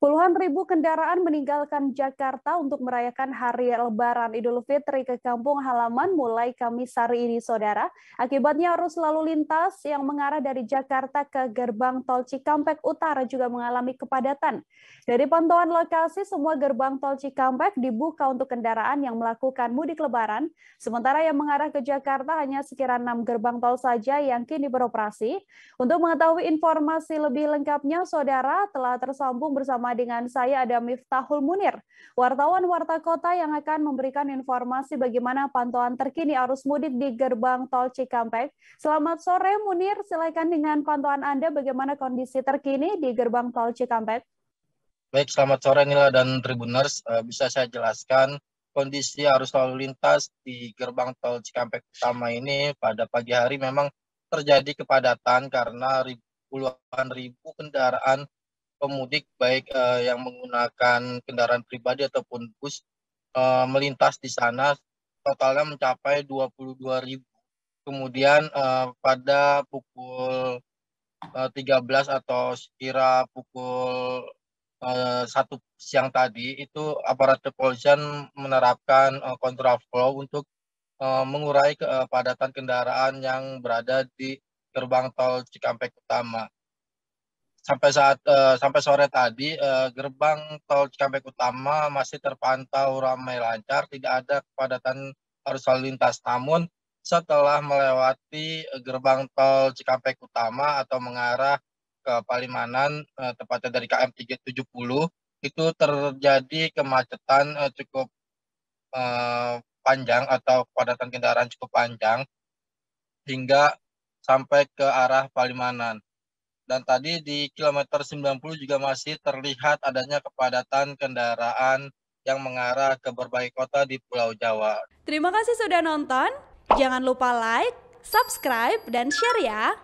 Puluhan ribu kendaraan meninggalkan Jakarta untuk merayakan Hari Lebaran Idul Fitri ke kampung halaman mulai Kamis hari ini, Saudara. Akibatnya arus lalu lintas yang mengarah dari Jakarta ke gerbang tol Cikampek Utara juga mengalami kepadatan. Dari pantauan lokasi, semua gerbang tol Cikampek dibuka untuk kendaraan yang melakukan mudik lebaran, sementara yang mengarah ke Jakarta hanya sekira enam gerbang tol saja yang kini beroperasi. Untuk mengetahui informasi lebih lengkapnya, Saudara telah tersambung bersama bersama dengan saya ada Miftahul Munir, wartawan Warta Kota yang akan memberikan informasi bagaimana pantauan terkini arus mudik di gerbang tol Cikampek. Selamat sore Munir, silakan dengan pantauan Anda bagaimana kondisi terkini di gerbang tol Cikampek. Baik, selamat sore Nila dan Tribuners. Eh, bisa saya jelaskan kondisi arus lalu lintas di gerbang tol Cikampek utama ini pada pagi hari memang terjadi kepadatan karena puluhan ribu kendaraan pemudik baik uh, yang menggunakan kendaraan pribadi ataupun bus uh, melintas di sana totalnya mencapai 22.000. Kemudian uh, pada pukul uh, 13 atau sekira pukul satu uh, siang tadi itu aparat kepolisian menerapkan uh, kontraflow untuk uh, mengurai kepadatan kendaraan yang berada di gerbang tol Cikampek utama sampai saat uh, sampai sore tadi uh, gerbang tol Cikampek Utama masih terpantau ramai lancar, tidak ada kepadatan arus lalu lintas. Namun setelah melewati gerbang tol Cikampek Utama atau mengarah ke Palimanan uh, tepatnya dari KM 370 itu terjadi kemacetan uh, cukup uh, panjang atau kepadatan kendaraan cukup panjang hingga sampai ke arah Palimanan dan tadi di kilometer 90 juga masih terlihat adanya kepadatan kendaraan yang mengarah ke berbagai kota di Pulau Jawa. Terima kasih sudah nonton. Jangan lupa like, subscribe, dan share ya.